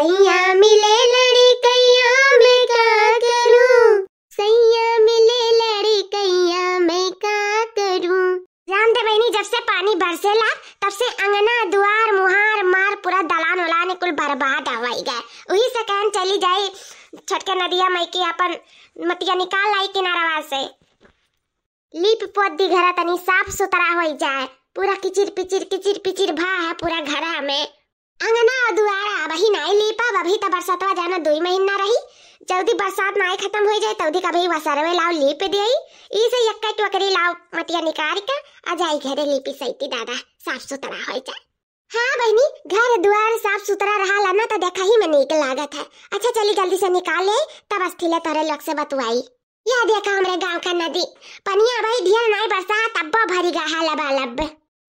सैया मिले लड़ी कैया मैं का करूं सैया मिले लड़ी कैया मैं का करूं रामदेव बहनी जब से पानी बरसेला तब से अंगना दुआर मुहार मार पूरा दलान उलान कुल बर्बाद हवाई गए वही से कहन चली जाई छटके नदिया मई के अपन मतिया निकाल लाई किनारावा से लीप पोत दी घर तनी साफ सुथरा हो जाए पूरा किचिर पिचिर किचिर पिचिर भा है पूरा घर में अंगना और अबही नाई ली पा अभी तो बरसातवा जाना दुई महीना रही जल्दी बरसात नाई खत्म हो जाए तउदी कभी वसरवे लाओ लीप दियई ई से यक्का टोकरी लाओ मटिया निकाल के आ जाए घरे लीपी सईती दादा साफ सुथरा हो जाए हाँ बहनी घर द्वार साफ सुथरा रहा लाना तो देखा ही में नीक लागत है अच्छा चली जल्दी से निकाल ले तब अस्थिले तोरे लोग से बतवाई यह देखा हमरे गांव का नदी पनिया भाई ढेर नाई बरसात अब भरी गहा लबा लब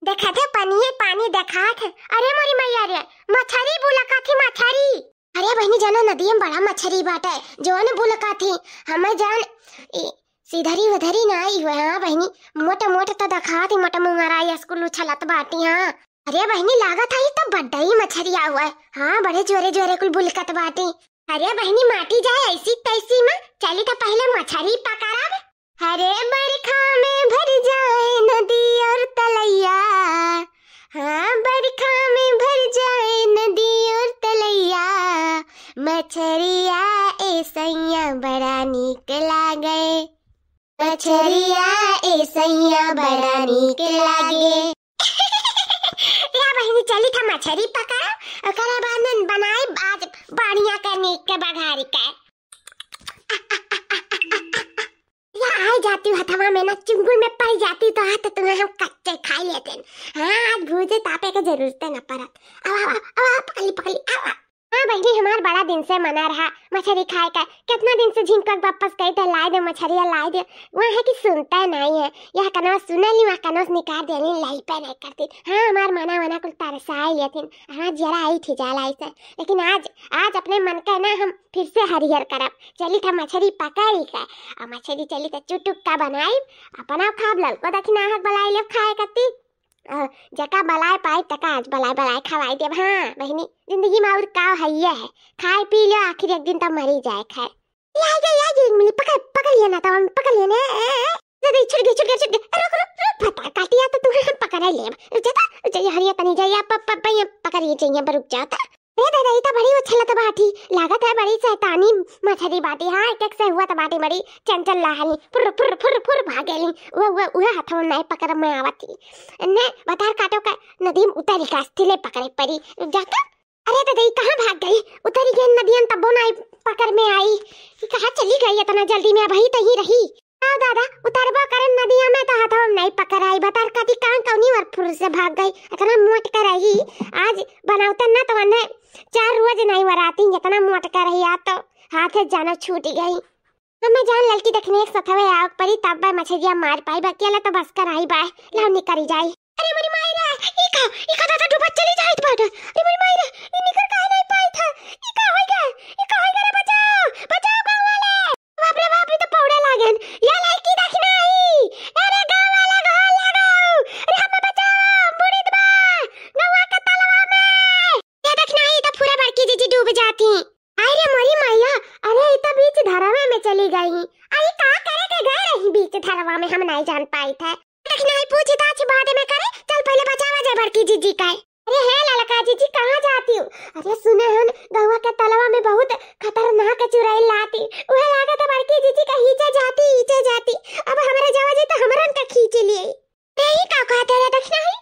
देखत है पनिए पानी देखा है अरे मोरी मैया रे मछरी थी मछरी अरे बहनी जाना नदी में बड़ा मछरी बाटे जो ने जोन थी हमें जान ए, सीधरी वधरी ना आई हुए हाँ बहनी मोटा मोटा तो देखात थी मोटा मुंगारा स्कूल उछलत बाटी हाँ अरे बहनी लागा था ही तो बड़ा ही मछरी आ हुआ है हाँ बड़े जोरे जोरे कुल बुलकत बाटी अरे बहनी माटी जाए ऐसी तैसी में चली तो पहले मछली पकड़ब अरे बरखा में भर जाए ना बछरिया ए सैया बड़ा नीक लागे बछरिया ए सैया बड़ा नीक लागे या बहनी चली था मछरी पका ओकरा बाद में बनाई आज बाड़िया के नीक के बघारी के या आ जाती हूँ हथवा में ना चुंगुल में पड़ जाती तो हाथ तुम्हें तो हम कच्चे खा लेते हैं हाँ आज भूजे तापे का जरूरत ना पड़त अब अब अब पकड़ी पकड़ी अब हाँ बहनी हमार बड़ा दिन से मना रहा मछली खाए का कितना दिन से झिंकक वापस गई थे तो लाए दे मछली लाए दे वहाँ है कि सुनता नहीं है यह कनौस सुना ली वहाँ कनौस निकाल दे ली लही पे नहीं करती हाँ हमार मना वना कुल तरसा ही थी हाँ जरा आई थी जाला ऐसे लेकिन आज आज अपने मन का ना हम फिर से हरिहर करब चली था मछली पकड़ी का और मछली चली था तो चुटुक का बनाई अपना खाब लल को दखिना बलाई ले खाए करती जका बलाय पाई तका आज बलाय बलाय खवाई देव हाँ बहनी जिंदगी में और का है ये है खाए पी लो आखिर एक दिन तो ही जाए खाए या या या ये मिली पकड़ पकड़ लिया ना तमाम पकड़ लिया ना दे छुट गई छुट गई छुट गई रुक रुक रुक बता काटिया तो तू पकड़ ले जा जय हरिया तनी जय पप पप पकड़ ये चाहिए पर रुक जाता ए दादाई त बड़ी उछल उछलत बाटी लागत है बड़ी शैतानी मछरी बाटी हां एक एक से हुआ त तो बाटी बड़ी चंचल लाहनी फुर फुर फुर फुर भागेली वो वो वो में नहीं पकड़ में आवती ने बतार काटो का नदीम उतरी का स्थिले पकड़े पड़ी जाकर तो। अरे दादाई तो कहां भाग गई उतरी के नदियन तबो बोना पकड़ में आई कहां चली गई इतना जल्दी में अब ही तही रही आओ हाँ, दादा उतरबो करे नदिया में तो हाथों नहीं पकड़ाई बता कदी कां कौनी और फुर से भाग गई इतना मोट कर रही आज बनाउते ना तो माने चार रोज नहीं वराती इतना मोट कर रही आ तो हाथ से जाना छूट गई तो मैं जान लड़की देखने एक सथवे आग परी तब भाई मछरिया मार पाई बकियाला तो बस कर आई बाय लाव निकरी जाई अरे मेरी मायरा इका इका दादा डूबत चली जाई बाटा अरे मेरी मायरा जाती अरे मोरी मैया अरे तो बीच धरावा में चली गई अरे का करे के गए रही बीच धरावा में हम नहीं जान पाई थे देखना ही पूछता तो छ बाद में करे चल पहले बचावा जाए बड़की जीजी का अरे हे ललका जीजी कहां जाती हूं अरे सुने हन गौवा के तलवा में बहुत खतरनाक चुराई लाती वह लागत बड़की जीजी का हीचे जाती हीचे जाती अब हमरा जावा जे तो हमरन का खींच लिए नहीं का कहते रे देखना ही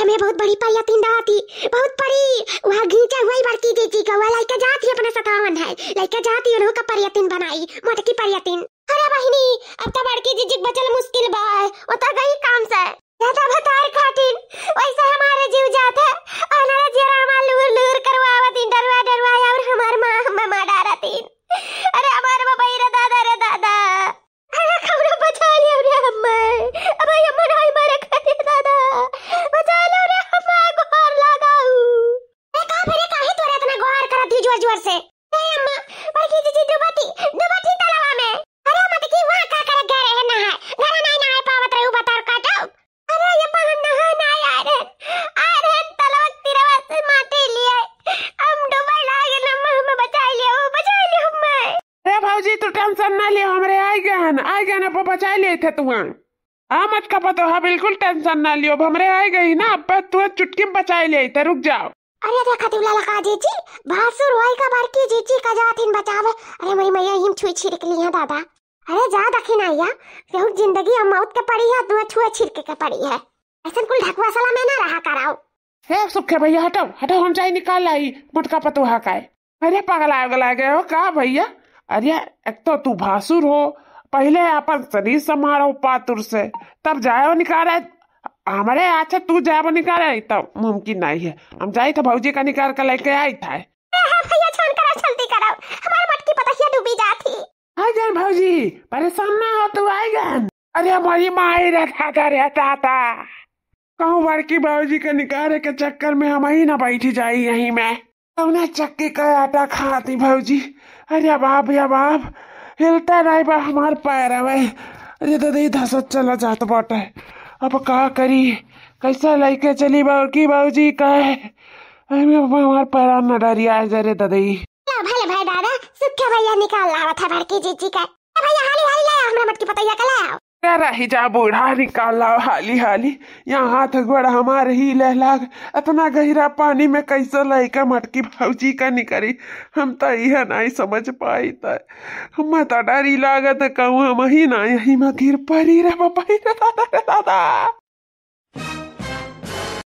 हमें बहुत बड़ी पयतिन आती बहुत बड़ी वहां घींचा हुई बड़की जीजी का वह लड़का जाती अपना सतावन है लड़का जाती उन्हों का पर्यतिन बनाई मोटकी पर्यतिन अरे बहिनी अब तो बड़की जीजी बचल मुश्किल बा हमरे आई गहन आई गहन अब बचा लिए थे तुआ आ मत कपतो हा बिल्कुल टेंशन ना लियो हमरे आई गई ना अब तू चुटकी में बचा लिए थे रुक जाओ अरे देखा तुला लखा जीजी भासुर वही का बार की जीजी का जात इन बचावे अरे मेरी मैया हिम छुई छिड़क ली है दादा अरे जा दखिन आइया रहु जिंदगी हम मौत के पड़ी है तू छुए छिड़क के पड़ी है ऐसा कुल ढकवा साला मैं ना रहा कराओ हे सुखे भैया हटो हटो हम जाई निकाल आई मुटका पतुहा का अरे पागल आ गए हो का भैया अरे एक तो तू भासुर हो पहले अपन शरीर समारो पातुर से तब जायो निकाले हमारे अच्छा तू जाबो निकाले तो मुमकिन नहीं है हम जाए तो भौजी का निकाल कर लेके आई था जन हाँ, हाँ, भौजी परेशान ना हो तू आई गन अरे हमारी माई रखा रहता था कहूँ बड़की भौजी के निकाले के चक्कर में हम ही ना बैठी जाई यहीं में कौना चक्के का आटा खाती भाजी अरे बाप या बाप हिलता नहीं बा हमार पैर भाई अरे तो दीदी धसत चला जात बाट है अब का करी कैसा लेके चली बाकी बाबूजी का हमार पैर न डरिया जरे ददी भले भाई दादा सुखे भैया निकाल लावा था भरकी जीजी का भैया हाली हाली ले हमरा मटकी पतैया का लाया तेरा हिजाब उड़ा निकाला हाली हाली यहाँ हाथ घोड़ा हमारे ही लहलाग इतना गहरा पानी में कैसे लैका मटकी भाजी का निकली हम तो यह नहीं समझ पाई त हम तो डरी लागत कहूँ हम ही ना यही में गिर पड़ी रे बाबा दादा रे दादा